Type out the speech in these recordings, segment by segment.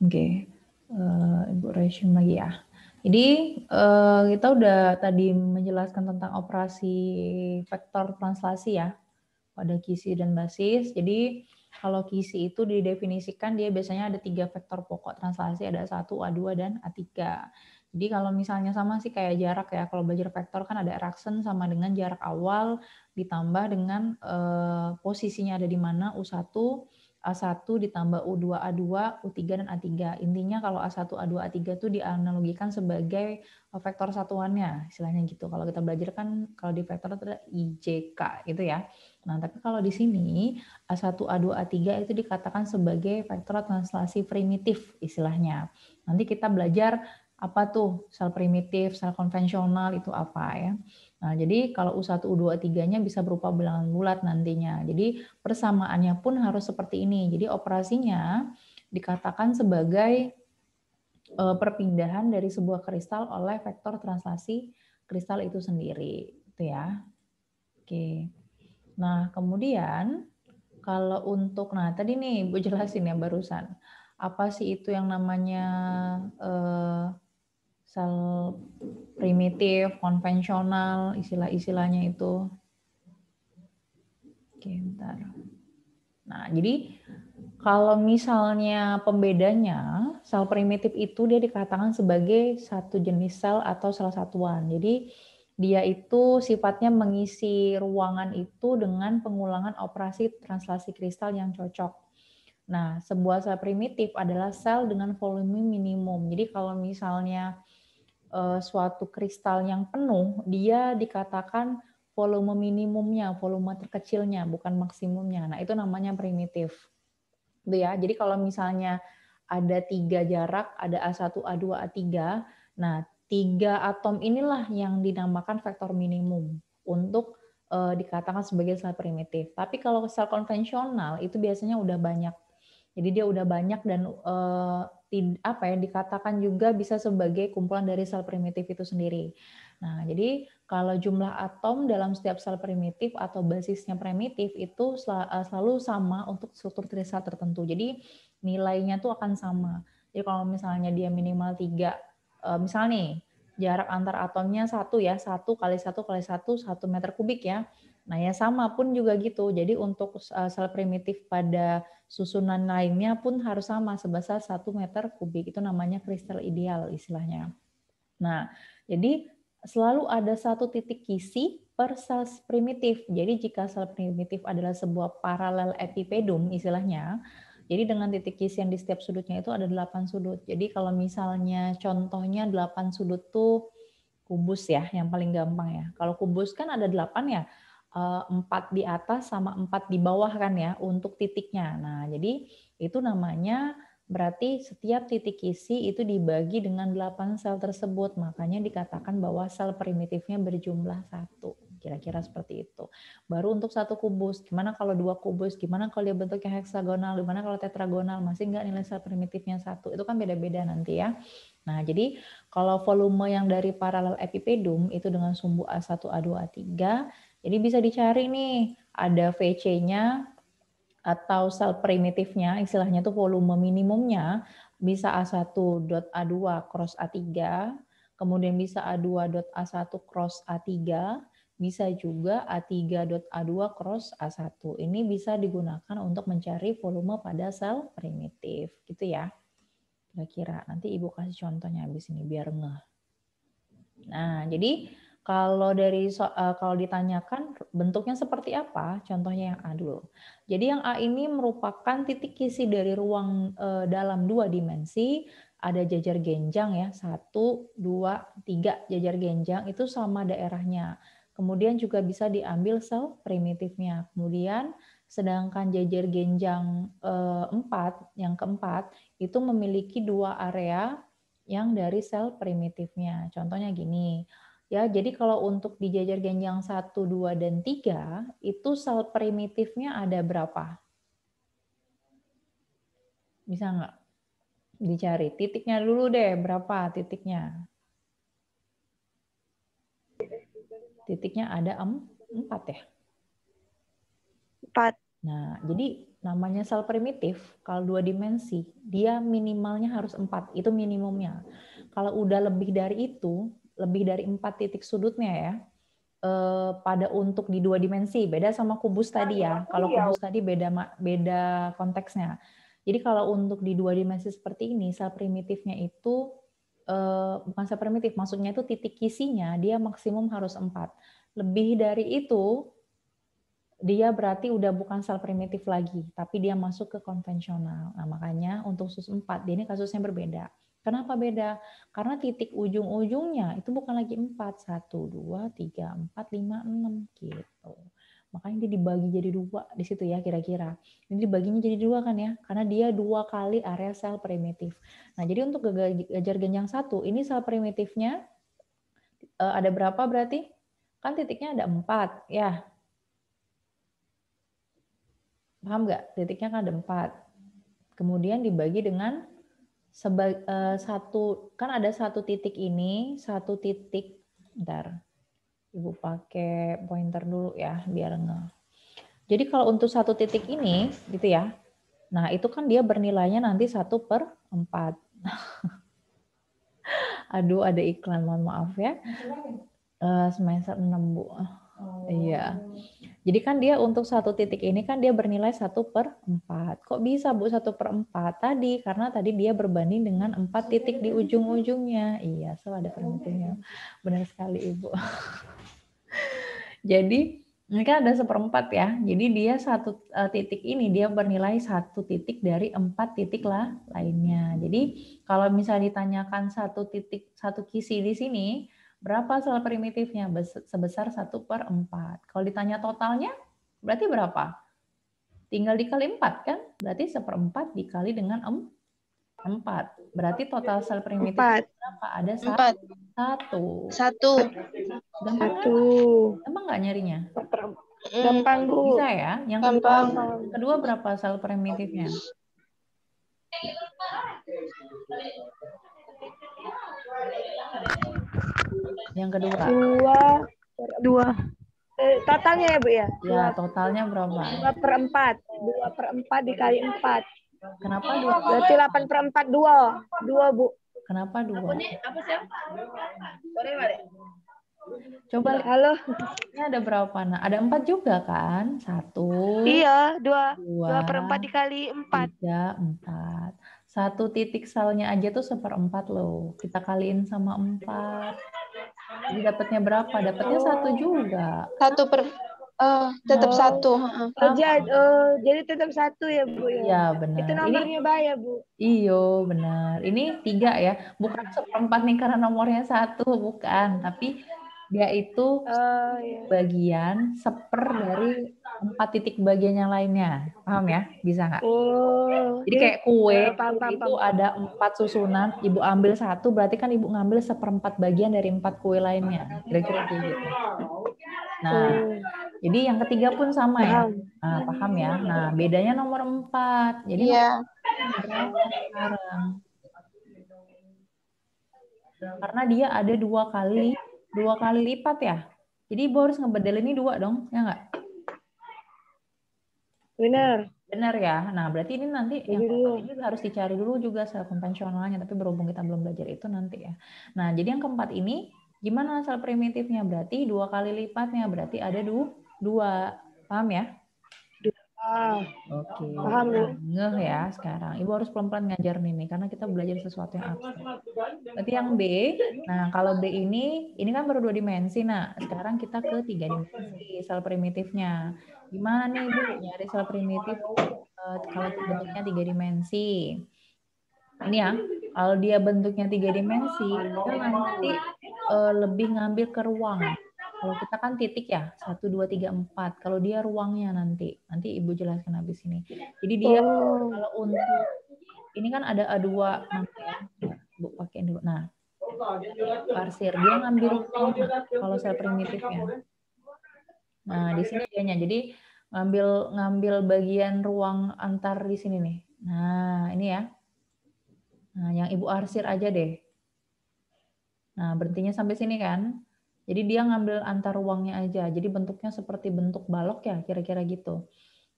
Oke, okay. uh, eh, Ibu Reshim lagi ya. Jadi uh, kita udah tadi menjelaskan tentang operasi vektor translasi ya pada kisi dan basis. Jadi kalau kisi itu didefinisikan dia biasanya ada tiga vektor pokok translasi ada satu A2 dan A3. Jadi kalau misalnya sama sih kayak jarak ya. Kalau belajar vektor kan ada eraction sama dengan jarak awal ditambah dengan uh, posisinya ada di mana U1 A1 ditambah U2 A2, U3 dan A3. Intinya kalau A1 A2 A3 itu dianalogikan sebagai e, vektor satuannya, istilahnya gitu. Kalau kita belajar kan kalau di vektor itu ada IJK gitu ya. Nah, tapi kalau di sini A1 A2 A3 itu dikatakan sebagai vektor translasi primitif istilahnya. Nanti kita belajar apa tuh sel primitif, sel konvensional itu apa ya. Nah, jadi kalau U1, U2, u 3-nya bisa berupa bilangan bulat nantinya. Jadi persamaannya pun harus seperti ini. Jadi operasinya dikatakan sebagai eh, perpindahan dari sebuah kristal oleh vektor translasi kristal itu sendiri. Itu ya. Oke. Nah, kemudian kalau untuk nah tadi nih Bu jelasin ya barusan. Apa sih itu yang namanya eh, sel primitif, konvensional, istilah-istilahnya itu. Oke, bentar. Nah, jadi kalau misalnya pembedanya sel primitif itu dia dikatakan sebagai satu jenis sel atau salah satuan. Jadi dia itu sifatnya mengisi ruangan itu dengan pengulangan operasi translasi kristal yang cocok. Nah, sebuah sel primitif adalah sel dengan volume minimum. Jadi kalau misalnya Eh, suatu kristal yang penuh, dia dikatakan volume minimumnya, volume terkecilnya, bukan maksimumnya. Nah, itu namanya primitif. Itu ya. Jadi kalau misalnya ada tiga jarak, ada A1, A2, A3. Nah, tiga atom inilah yang dinamakan vektor minimum untuk eh, dikatakan sebagai sel primitif. Tapi kalau sel konvensional itu biasanya udah banyak. Jadi dia udah banyak dan eh, apa ya dikatakan juga bisa sebagai kumpulan dari sel primitif itu sendiri. Nah, jadi kalau jumlah atom dalam setiap sel primitif atau basisnya primitif itu eh, selalu sama untuk struktur trisel tertentu. Jadi nilainya tuh akan sama. Jadi kalau misalnya dia minimal tiga, eh, misalnya nih, jarak antar atomnya satu ya, satu kali satu kali satu satu meter kubik ya. Nah, ya sama pun juga gitu. Jadi untuk eh, sel primitif pada susunan lainnya pun harus sama sebesar 1 meter kubik. Itu namanya kristal ideal istilahnya. Nah, jadi selalu ada satu titik kisi per sel primitif. Jadi jika sel primitif adalah sebuah paralel epipedum istilahnya, jadi dengan titik kisi yang di setiap sudutnya itu ada 8 sudut. Jadi kalau misalnya contohnya 8 sudut tuh kubus ya, yang paling gampang ya. Kalau kubus kan ada 8 ya, Eh, empat di atas sama empat di bawah kan ya untuk titiknya. Nah, jadi itu namanya berarti setiap titik isi itu dibagi dengan 8 sel tersebut. Makanya dikatakan bahwa sel primitifnya berjumlah satu. Kira-kira seperti itu. Baru untuk satu kubus, gimana kalau dua kubus, gimana kalau dia bentuknya heksagonal, gimana kalau tetragonal, masih nggak nilai sel primitifnya satu. Itu kan beda-beda nanti ya. Nah, jadi kalau volume yang dari paralel epipedum itu dengan sumbu A1, A2, A3, jadi bisa dicari nih, ada VC-nya atau sel primitifnya, istilahnya tuh volume minimumnya, bisa A1.A2 cross A3, kemudian bisa A2.A1 cross A3, bisa juga A3.A2 cross A1. Ini bisa digunakan untuk mencari volume pada sel primitif, gitu ya. Kira-kira nanti Ibu kasih contohnya habis ini biar ngeh. Nah, jadi kalau dari so, uh, kalau ditanyakan bentuknya seperti apa, contohnya yang A dulu. Jadi yang A ini merupakan titik kisi dari ruang uh, dalam dua dimensi. Ada jajar genjang ya, satu, dua, tiga jajar genjang itu sama daerahnya. Kemudian juga bisa diambil sel primitifnya. Kemudian sedangkan jajar genjang eh, empat yang keempat itu memiliki dua area yang dari sel primitifnya. Contohnya gini, Ya, jadi kalau untuk di jajar genjang 1, 2, dan 3, itu sel primitifnya ada berapa? Bisa nggak? Dicari. Titiknya dulu deh, berapa titiknya? Titiknya ada 4 ya? 4. Nah, jadi namanya sel primitif, kalau dua dimensi, dia minimalnya harus 4. Itu minimumnya. Kalau udah lebih dari itu, lebih dari empat titik sudutnya ya eh, pada untuk di dua dimensi beda sama kubus tadi ya ah, kalau iya. kubus tadi beda beda konteksnya jadi kalau untuk di dua dimensi seperti ini sel primitifnya itu eh, bukan sel primitif maksudnya itu titik kisinya dia maksimum harus empat lebih dari itu dia berarti udah bukan sel primitif lagi, tapi dia masuk ke konvensional. Nah, makanya untuk sus 4, ini kasusnya berbeda. Kenapa beda? Karena titik ujung-ujungnya itu bukan lagi 4, 1, 2, 3, 4, 5, 6 gitu. Makanya dia dibagi jadi dua di situ ya kira-kira. Ini dibaginya jadi dua kan ya, karena dia dua kali area sel primitif. Nah jadi untuk gajar genjang satu, ini sel primitifnya eh, ada berapa berarti? Kan titiknya ada empat ya. Paham nggak? Titiknya kan ada empat. Kemudian dibagi dengan Seba, uh, satu kan ada satu titik ini, satu titik. ntar Ibu pakai pointer dulu ya biar nge. Jadi kalau untuk satu titik ini gitu ya. Nah, itu kan dia bernilainya nanti satu per empat. Aduh, ada iklan, mohon maaf ya. Uh, semester 6, Bu. Iya. Oh. Jadi kan dia untuk satu titik ini kan dia bernilai satu per empat. Kok bisa Bu satu per empat tadi? Karena tadi dia berbanding dengan empat titik di ujung-ujungnya. Iya, so ada penentunya. Benar sekali Ibu. Jadi ini kan ada seperempat ya, jadi dia satu eh, titik ini dia bernilai satu titik dari empat titik lah lainnya. Jadi kalau misalnya ditanyakan satu titik satu kisi di sini, Berapa sel primitifnya? Sebesar 1 per 4. Kalau ditanya totalnya, berarti berapa? Tinggal dikali 4 kan? Berarti 1 per 4 dikali dengan 4. Berarti total sel primitif 4. berapa? Ada 1. 1. 1. Gampang 1. Kan? Gampang nggak nyarinya? Hmm. Gampang, Bu. Bisa ya? Yang Gampang. kedua, kedua berapa sel primitifnya? Yang kedua. Dua. Dua. Eh, totalnya ya, Bu ya? Ya, totalnya berapa? Dua per empat. Dua per empat dikali empat. Kenapa dua? Berarti delapan per empat dua. Dua, Bu. Kenapa dua? Coba halo. Ini ada berapa nah? Ada empat juga kan? Satu. Iya, dua. Dua, dua per empat dikali empat. Tiga, empat. Satu titik selnya aja tuh seperempat loh. Kita kaliin sama empat. Jadi dapatnya berapa? Dapatnya oh. satu juga. Satu per Uh, tetap oh. satu. Uh, kerja, oh, jadi, uh, jadi tetap satu ya bu ya. Iya benar. Itu nomornya bayar bu. Iyo benar. Ini tiga ya, bukan seperempat nih karena nomornya satu bukan, tapi dia itu uh, oh, yeah. bagian seper dari empat titik bagian yang lainnya paham ya bisa nggak oh, jadi kayak iya. kue uh, paham, paham, itu paham. ada empat susunan ibu ambil satu berarti kan ibu ngambil seperempat bagian dari empat kue lainnya kira-kira kayak gitu nah oh. jadi yang ketiga pun sama ya nah, paham ya nah bedanya nomor empat jadi yeah. Iya. sekarang karena dia ada dua kali dua kali lipat ya. Jadi ibu harus ini dua dong, ya nggak? Benar. Benar ya. Nah berarti ini nanti jadi yang keempat ini harus dicari dulu juga sel konvensionalnya. Tapi berhubung kita belum belajar itu nanti ya. Nah jadi yang keempat ini gimana sel primitifnya? Berarti dua kali lipatnya. Berarti ada dua. Paham ya? Oke. Okay. Ya? ya sekarang. Ibu harus pelan-pelan ngajar nih, karena kita belajar sesuatu yang abstrak. Berarti yang B. Nah, kalau B ini ini kan baru dua dimensi. Nah, sekarang kita ke tiga dimensi sel primitifnya. Gimana nih, Bu? Nyari sel primitif eh, kalau bentuknya tiga dimensi. Ini ya, kalau dia bentuknya tiga dimensi, kita nanti eh, lebih ngambil ke ruang kalau kita kan titik ya, satu dua tiga empat. Kalau dia ruangnya nanti. Nanti Ibu jelaskan habis ini. Jadi dia oh. kalau untuk, ini kan ada A2 nanti ya, Bu pakai dulu. Nah, parsir. Dia ngambil ya, kalau sel primitifnya. Nah, di sini dianya. Jadi ngambil ngambil bagian ruang antar di sini nih. Nah, ini ya. Nah, yang Ibu arsir aja deh. Nah, berhentinya sampai sini kan? Jadi dia ngambil antar ruangnya aja. Jadi bentuknya seperti bentuk balok ya, kira-kira gitu.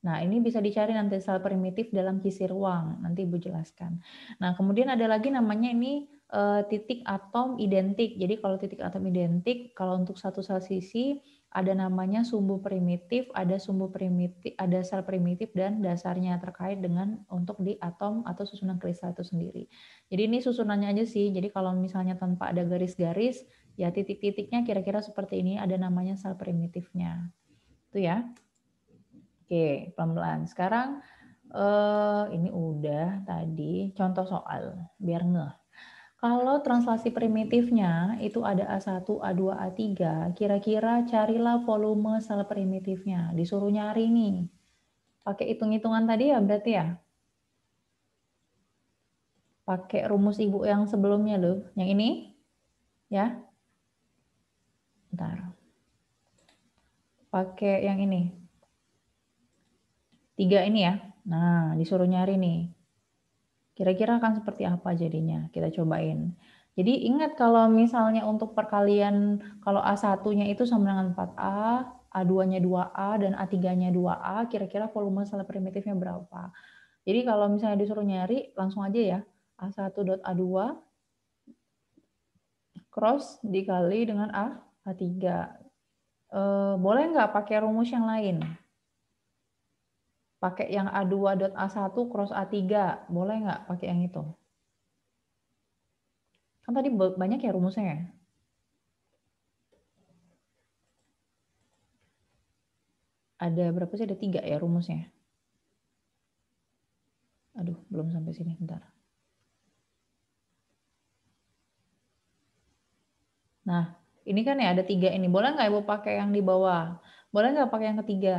Nah, ini bisa dicari nanti sel primitif dalam kisi ruang. Nanti Ibu jelaskan. Nah, kemudian ada lagi namanya ini eh, titik atom identik. Jadi kalau titik atom identik, kalau untuk satu sel sisi ada namanya sumbu primitif, ada sumbu primitif, ada sel primitif dan dasarnya terkait dengan untuk di atom atau susunan kristal itu sendiri. Jadi ini susunannya aja sih. Jadi kalau misalnya tanpa ada garis-garis, Ya, titik-titiknya kira-kira seperti ini, ada namanya sel primitifnya. Itu ya. Oke, pelan-pelan. Sekarang eh, ini udah tadi contoh soal, biar ngeh. Kalau translasi primitifnya itu ada A1, A2, A3, kira-kira carilah volume sel primitifnya. Disuruh nyari nih. Pakai hitung-hitungan tadi ya berarti ya? Pakai rumus ibu yang sebelumnya loh. Yang ini? Ya, Bentar. Pakai yang ini. Tiga ini ya. Nah, disuruh nyari nih. Kira-kira akan seperti apa jadinya? Kita cobain. Jadi ingat kalau misalnya untuk perkalian kalau A1-nya itu sama dengan 4A, A2-nya 2A, dan A3-nya 2A, kira-kira volume sel primitifnya berapa. Jadi kalau misalnya disuruh nyari, langsung aja ya. A1.A2 cross dikali dengan A A3. Uh, eh, boleh nggak pakai rumus yang lain? Pakai yang A2.A1 cross A3, boleh nggak pakai yang itu? Kan tadi banyak ya rumusnya ya? Ada berapa sih? Ada tiga ya rumusnya? Aduh, belum sampai sini. Bentar. Nah, ini kan ya ada tiga ini. Boleh nggak Ibu pakai yang di bawah? Boleh nggak pakai yang ketiga?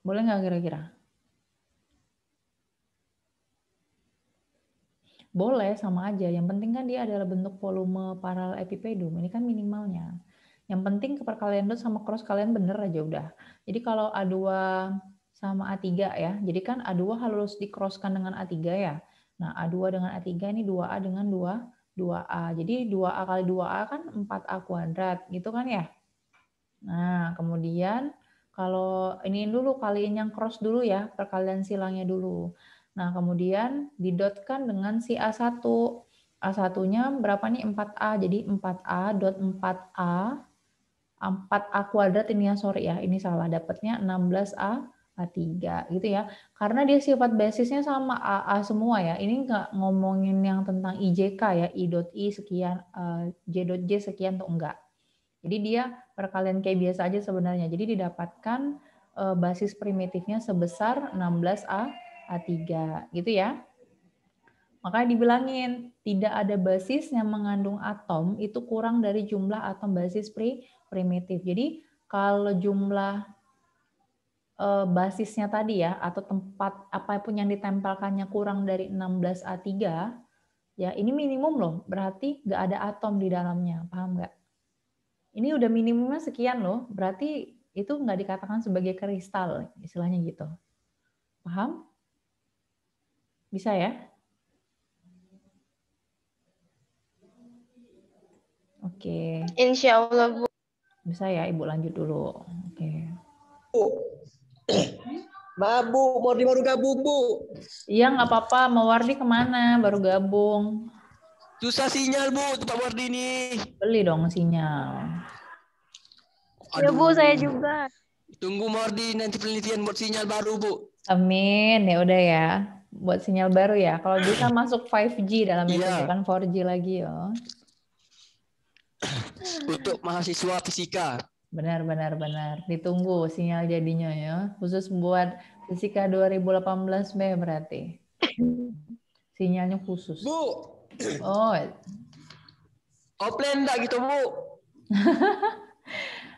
Boleh nggak kira-kira? Boleh, sama aja. Yang penting kan dia adalah bentuk volume paralel epipedum. Ini kan minimalnya. Yang penting perkalian dot sama cross kalian bener aja udah. Jadi kalau A2 sama A3 ya, jadi kan A2 harus dikroskan dengan A3 ya. Nah, A2 dengan A3 ini 2A dengan 2 2A. Jadi 2A kali 2A kan 4A kuadrat gitu kan ya. Nah, kemudian kalau ini dulu kaliin yang cross dulu ya, perkalian silangnya dulu. Nah, kemudian didotkan dengan si A1. A1-nya berapa nih? 4A. Jadi 4A dot 4A. 4A kuadrat ini ya, sorry ya. Ini salah, dapatnya 16A A3 gitu ya. Karena dia sifat basisnya sama AA semua ya. Ini nggak ngomongin yang tentang IJK ya, I.I sekian, J.J eh, sekian tuh enggak. Jadi dia perkalian kayak biasa aja sebenarnya. Jadi didapatkan eh, basis primitifnya sebesar 16A A3 gitu ya. Makanya dibilangin tidak ada basis yang mengandung atom itu kurang dari jumlah atom basis pri primitif. Jadi kalau jumlah Eh, basisnya tadi ya atau tempat apapun yang ditempelkannya kurang dari 16A3 ya ini minimum loh berarti nggak ada atom di dalamnya paham nggak ini udah minimumnya sekian loh berarti itu nggak dikatakan sebagai kristal istilahnya gitu paham bisa ya Oke. Okay. Insya Allah Bu. Bisa ya Ibu lanjut dulu. Oke. Okay babu Bu, Mordi baru gabung Bu. Iya nggak apa-apa, Mawardi kemana? Baru gabung. Susah sinyal Bu, Pak Mawardi ini. Beli dong sinyal. Iya, Ya Bu, saya juga. Tunggu Mordi nanti penelitian buat sinyal baru Bu. Amin, ya udah ya. Buat sinyal baru ya. Kalau bisa masuk 5G dalam itu yeah. bukan 4G lagi ya. Untuk mahasiswa fisika, Benar, benar, benar. Ditunggu sinyal jadinya ya. Khusus buat Fisika 2018B berarti. Sinyalnya khusus. Bu. Oh. Offline enggak gitu, Bu.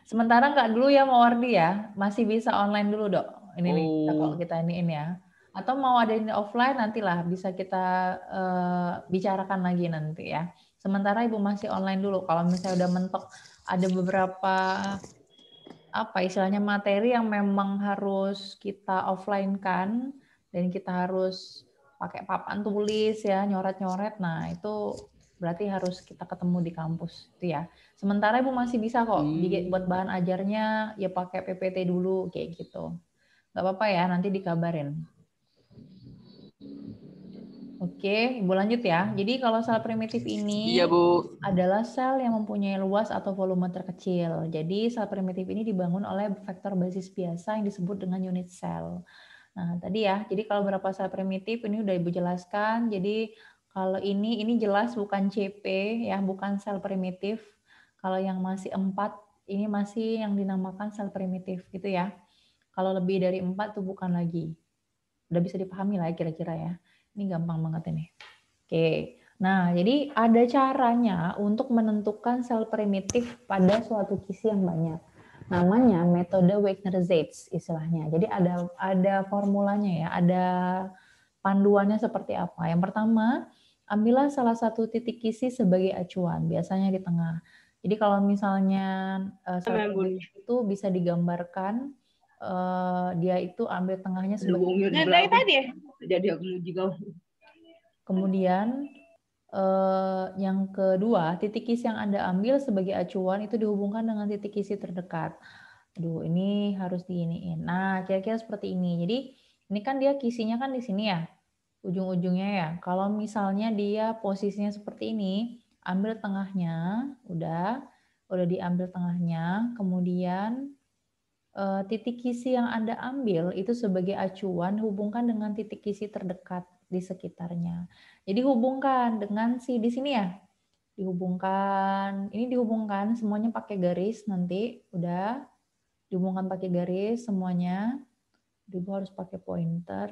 Sementara enggak dulu ya mau Wardi ya. Masih bisa online dulu, Dok. Ini oh. nih, kalau kita iniin ya. Atau mau ada ini offline nantilah bisa kita uh, bicarakan lagi nanti ya. Sementara ibu masih online dulu. Kalau misalnya udah mentok ada beberapa apa istilahnya materi yang memang harus kita offline kan dan kita harus pakai papan tulis ya nyoret-nyoret. Nah, itu berarti harus kita ketemu di kampus itu ya. Sementara Ibu masih bisa kok hmm. buat bahan ajarnya ya pakai PPT dulu kayak gitu. Gak apa-apa ya, nanti dikabarin. Oke, Ibu lanjut ya. Jadi kalau sel primitif ini iya, Bu. adalah sel yang mempunyai luas atau volume terkecil. Jadi sel primitif ini dibangun oleh vektor basis biasa yang disebut dengan unit sel. Nah, tadi ya, jadi kalau berapa sel primitif ini udah Ibu jelaskan. Jadi kalau ini ini jelas bukan CP ya, bukan sel primitif. Kalau yang masih empat ini masih yang dinamakan sel primitif gitu ya. Kalau lebih dari empat itu bukan lagi. Udah bisa dipahami lah ya kira-kira ya. Ini gampang banget ini. Oke. Nah, jadi ada caranya untuk menentukan sel primitif pada suatu kisi yang banyak. Namanya metode wagner zeitz istilahnya. Jadi ada ada formulanya ya, ada panduannya seperti apa. Yang pertama, ambillah salah satu titik kisi sebagai acuan, biasanya di tengah. Jadi kalau misalnya uh, itu bisa digambarkan eh, dia itu ambil tengahnya sebagai nah, tadi ya jadi aku juga kemudian eh, yang kedua titik kisi yang anda ambil sebagai acuan itu dihubungkan dengan titik kisi terdekat aduh ini harus diiniin nah kira-kira seperti ini jadi ini kan dia kisinya kan di sini ya ujung-ujungnya ya kalau misalnya dia posisinya seperti ini ambil tengahnya udah udah diambil tengahnya kemudian Eh, titik kisi yang Anda ambil itu sebagai acuan hubungkan dengan titik kisi terdekat di sekitarnya. Jadi hubungkan dengan si di sini ya. Dihubungkan, ini dihubungkan semuanya pakai garis nanti udah dihubungkan pakai garis semuanya. Ibu harus pakai pointer.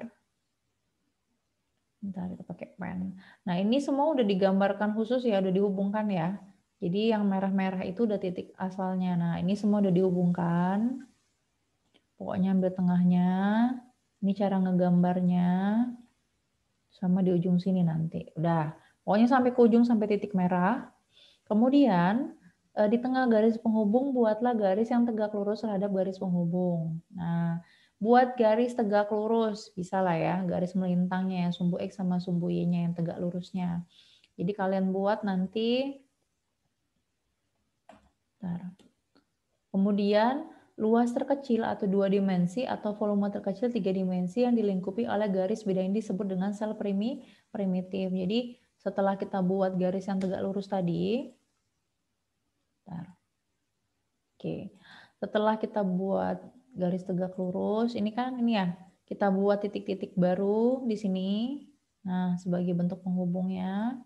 Bentar, kita pakai pen. Nah, ini semua udah digambarkan khusus ya, udah dihubungkan ya. Jadi yang merah-merah itu udah titik asalnya. Nah, ini semua udah dihubungkan pokoknya ambil tengahnya ini cara ngegambarnya sama di ujung sini nanti udah pokoknya sampai ke ujung sampai titik merah kemudian eh, di tengah garis penghubung buatlah garis yang tegak lurus terhadap garis penghubung nah buat garis tegak lurus bisa lah ya garis melintangnya ya sumbu x sama sumbu y-nya yang tegak lurusnya jadi kalian buat nanti Bentar. kemudian luas terkecil atau dua dimensi atau volume terkecil tiga dimensi yang dilingkupi oleh garis bidang ini disebut dengan sel primi primitif. Jadi setelah kita buat garis yang tegak lurus tadi, bentar. oke, setelah kita buat garis tegak lurus, ini kan ini ya, kita buat titik-titik baru di sini, nah sebagai bentuk penghubungnya.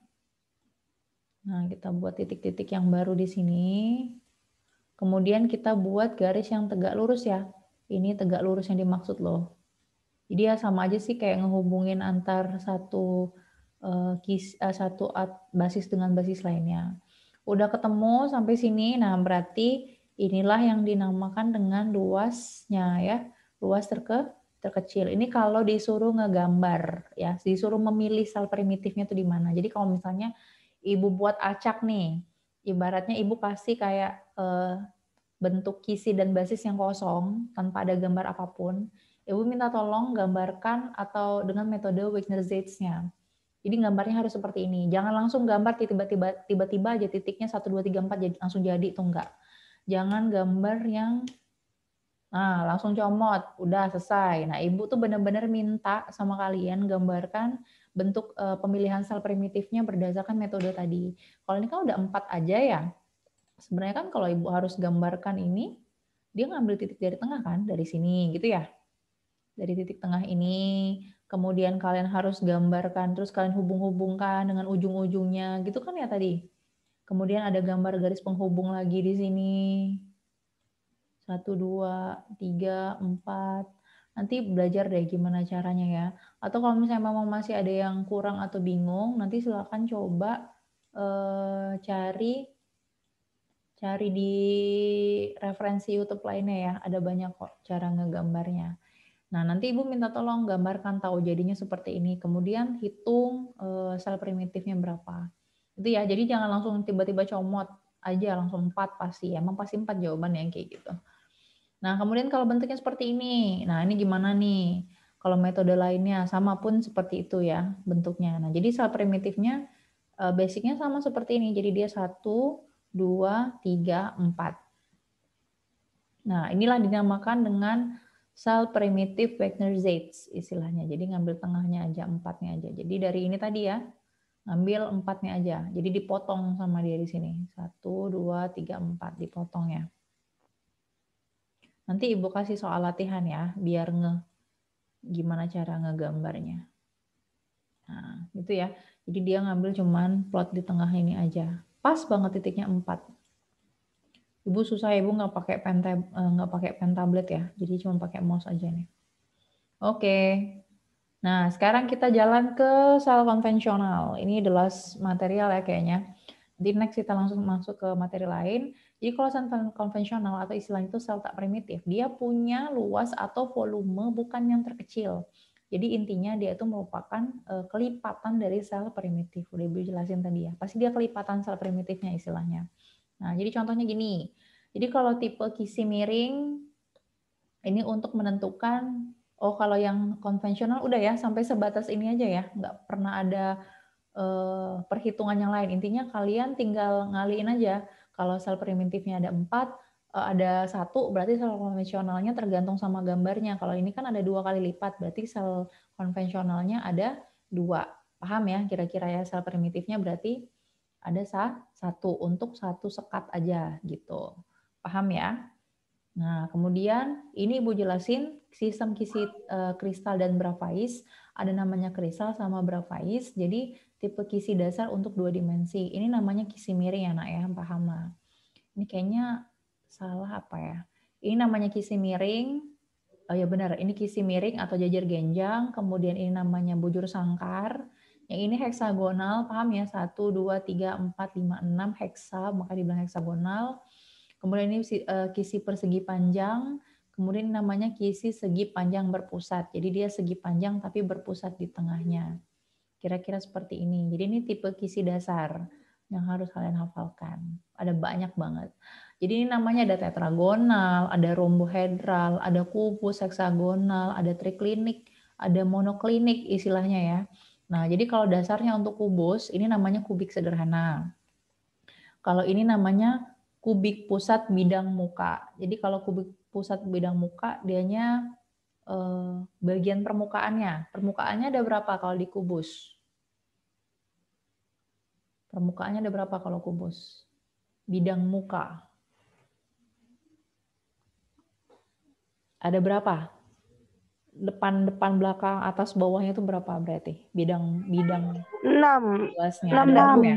Nah kita buat titik-titik yang baru di sini, Kemudian kita buat garis yang tegak lurus ya. Ini tegak lurus yang dimaksud loh. Jadi ya sama aja sih kayak ngehubungin antar satu eh, eh, satu basis dengan basis lainnya. Udah ketemu sampai sini, nah berarti inilah yang dinamakan dengan luasnya ya, luas terke terkecil. Ini kalau disuruh ngegambar ya, disuruh memilih sel primitifnya tuh di mana. Jadi kalau misalnya ibu buat acak nih, ibaratnya ibu pasti kayak eh, bentuk kisi dan basis yang kosong tanpa ada gambar apapun, Ibu minta tolong gambarkan atau dengan metode Wigner zeitz Jadi gambarnya harus seperti ini. Jangan langsung gambar tiba-tiba tiba-tiba aja titiknya 1 2 3 4 jadi langsung jadi itu enggak. Jangan gambar yang nah langsung comot, udah selesai. Nah, Ibu tuh benar-benar minta sama kalian gambarkan bentuk eh, pemilihan sel primitifnya berdasarkan metode tadi. Kalau ini kan udah empat aja ya, Sebenarnya kan kalau ibu harus gambarkan ini, dia ngambil titik dari tengah kan, dari sini gitu ya. Dari titik tengah ini, kemudian kalian harus gambarkan, terus kalian hubung-hubungkan dengan ujung-ujungnya, gitu kan ya tadi. Kemudian ada gambar garis penghubung lagi di sini. Satu, dua, tiga, empat. Nanti belajar deh gimana caranya ya. Atau kalau misalnya memang masih ada yang kurang atau bingung, nanti silakan coba eh, cari cari di referensi YouTube lainnya ya, ada banyak kok cara ngegambarnya. Nah, nanti Ibu minta tolong gambarkan tahu jadinya seperti ini, kemudian hitung eh, sel primitifnya berapa. Itu ya, jadi jangan langsung tiba-tiba comot aja langsung 4 pasti emang pasti 4 jawaban yang kayak gitu. Nah, kemudian kalau bentuknya seperti ini, nah ini gimana nih? Kalau metode lainnya sama pun seperti itu ya bentuknya. Nah, jadi sel primitifnya eh, basicnya sama seperti ini. Jadi dia satu 2, 3, 4. Nah, inilah dinamakan dengan sel primitif Wegener Zeitz istilahnya. Jadi ngambil tengahnya aja, empatnya aja. Jadi dari ini tadi ya, ngambil empatnya aja. Jadi dipotong sama dia di sini. Satu, dua, tiga, empat dipotong ya. Nanti ibu kasih soal latihan ya, biar nge gimana cara ngegambarnya. Nah, gitu ya. Jadi dia ngambil cuman plot di tengah ini aja pas banget titiknya 4. Ibu susah ya, ibu nggak pakai pen eh, nggak pakai pen tablet ya, jadi cuma pakai mouse aja nih. Oke. Nah, sekarang kita jalan ke sel konvensional. Ini adalah last material ya kayaknya. Di next kita langsung masuk ke materi lain. Jadi kalau sel konvensional atau istilahnya itu sel tak primitif, dia punya luas atau volume bukan yang terkecil. Jadi intinya dia itu merupakan uh, kelipatan dari sel primitif. Udah Ibu jelasin tadi ya. Pasti dia kelipatan sel primitifnya istilahnya. Nah, jadi contohnya gini. Jadi kalau tipe kisi miring ini untuk menentukan oh kalau yang konvensional udah ya sampai sebatas ini aja ya, nggak pernah ada uh, perhitungan yang lain. Intinya kalian tinggal ngaliin aja. Kalau sel primitifnya ada empat. Eh, ada satu berarti sel konvensionalnya tergantung sama gambarnya. Kalau ini kan ada dua kali lipat, berarti sel konvensionalnya ada dua. Paham ya kira-kira ya sel primitifnya berarti ada satu untuk satu sekat aja gitu. Paham ya? Nah, kemudian ini Ibu jelasin sistem kisi eh, kristal dan brafais. Ada namanya kristal sama brafais. Jadi tipe kisi dasar untuk dua dimensi. Ini namanya kisi miring ya, Nak ya, paham lah. Ini kayaknya salah apa ya? Ini namanya kisi miring. Oh ya benar, ini kisi miring atau jajar genjang. Kemudian ini namanya bujur sangkar. Yang ini heksagonal, paham ya? 1, 2, 3, 4, 5, 6 heksa, maka dibilang heksagonal. Kemudian ini eh, kisi persegi panjang. Kemudian namanya kisi segi panjang berpusat. Jadi dia segi panjang tapi berpusat di tengahnya. Kira-kira seperti ini. Jadi ini tipe kisi dasar yang harus kalian hafalkan. Ada banyak banget. Jadi ini namanya ada tetragonal, ada rombohedral, ada kubus heksagonal, ada triklinik, ada monoklinik istilahnya ya. Nah, jadi kalau dasarnya untuk kubus, ini namanya kubik sederhana. Kalau ini namanya kubik pusat bidang muka. Jadi kalau kubik pusat bidang muka, dianya eh, bagian permukaannya. Permukaannya ada berapa kalau di kubus? Permukaannya ada berapa kalau kubus? Bidang muka. Ada berapa? Depan, depan, belakang, atas, bawahnya itu berapa berarti? Bidang, bidang. 6. Luasnya. 6, ada 6. Ya?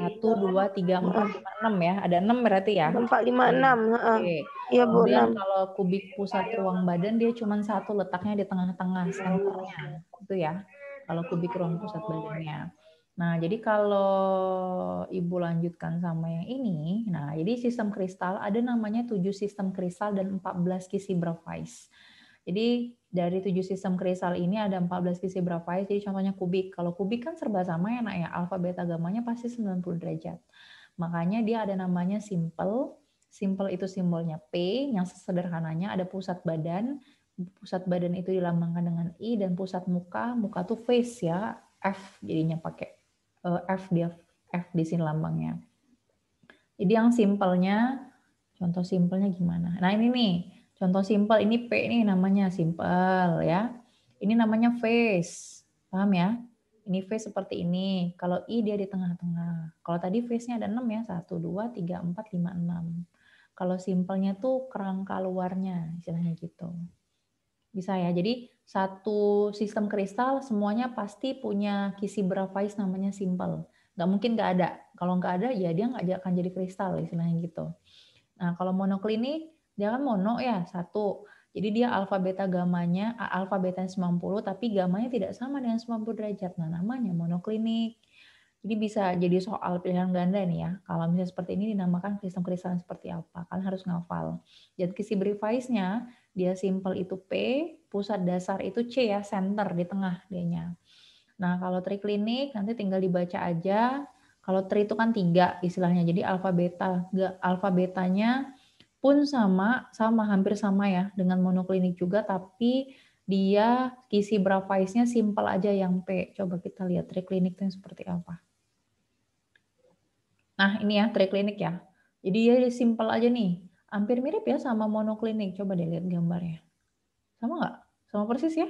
1, 2, 3, 4, 5, ya? Ada enam berarti ya? Empat, lima, enam. Oke. Iya, Bu, kalau kubik pusat ruang badan, dia cuma satu letaknya di tengah-tengah, senternya. Itu ya, kalau kubik ruang pusat badannya. Nah, jadi kalau Ibu lanjutkan sama yang ini, nah jadi sistem kristal ada namanya 7 sistem kristal dan 14 kisi brafais. Jadi dari 7 sistem kristal ini ada 14 kisi brafais, jadi contohnya kubik. Kalau kubik kan serba sama ya nak ya, alfa beta gamanya pasti 90 derajat. Makanya dia ada namanya simple, simple itu simbolnya P, yang sesederhananya ada pusat badan, pusat badan itu dilambangkan dengan I, dan pusat muka, muka tuh face ya, F jadinya pakai Eh, F di F di sini lambangnya. Jadi yang simpelnya, contoh simpelnya gimana? Nah ini nih, contoh simpel ini P ini namanya simpel ya. Ini namanya face, paham ya? Ini face seperti ini. Kalau I dia di tengah-tengah. Kalau tadi face-nya ada 6 ya, satu dua tiga empat lima enam. Kalau simpelnya tuh kerangka luarnya, istilahnya gitu. Bisa ya, jadi satu sistem kristal semuanya pasti punya kisi berafais namanya simple. Nggak mungkin nggak ada. Kalau nggak ada ya dia nggak akan jadi kristal istilahnya gitu. Nah kalau monoklinik dia kan mono ya satu. Jadi dia alfa beta gamanya alfa beta 90 tapi gamanya tidak sama dengan 90 derajat. Nah namanya monoklinik. Jadi bisa jadi soal pilihan ganda nih ya. Kalau misalnya seperti ini dinamakan sistem kristal seperti apa? Kalian harus ngafal. Dan kisi berafisnya dia simple itu P, pusat dasar itu C ya, center di tengah dianya. Nah, kalau tri klinik nanti tinggal dibaca aja. Kalau tri itu kan tiga istilahnya, jadi alfa beta. Alfa betanya pun sama, sama hampir sama ya dengan monoklinik juga, tapi dia kisi bravaisnya simple aja yang P. Coba kita lihat triklinik itu seperti apa. Nah, ini ya triklinik ya. Jadi ya simple aja nih. Hampir mirip ya sama monoklinik. Coba deh lihat gambarnya. Sama nggak? Sama persis ya?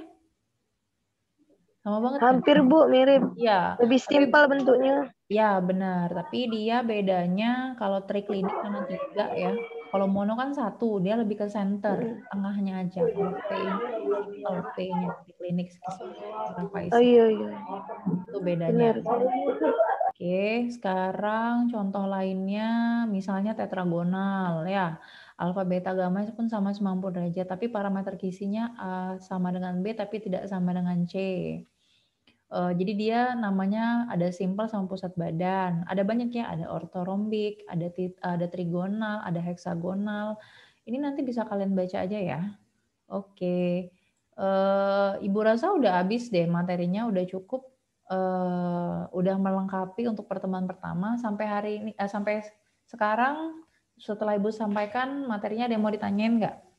Sama banget. Kan? Hampir kan? Bu, mirip. Ya. Lebih simpel bentuknya. Ya benar. Tapi dia bedanya kalau triklinik sama tiga ya. Kalau mono kan satu, dia lebih ke center, hmm. tengahnya aja. Oh, iya. Kalau P, nya di klinik Oh iya iya. Itu bedanya. Oke, sekarang contoh lainnya misalnya tetragonal ya. Alfa beta gamma pun sama 90 derajat, tapi parameter gisinya A sama dengan B tapi tidak sama dengan C. Uh, jadi dia namanya ada simpel sama pusat badan. Ada banyak ya, ada ortorombik, ada tit, ada trigonal, ada heksagonal. Ini nanti bisa kalian baca aja ya. Oke. Okay. Uh, eh, Ibu rasa udah habis deh materinya, udah cukup uh, udah melengkapi untuk pertemuan pertama sampai hari ini uh, sampai sekarang setelah Ibu sampaikan materinya ada yang mau ditanyain nggak?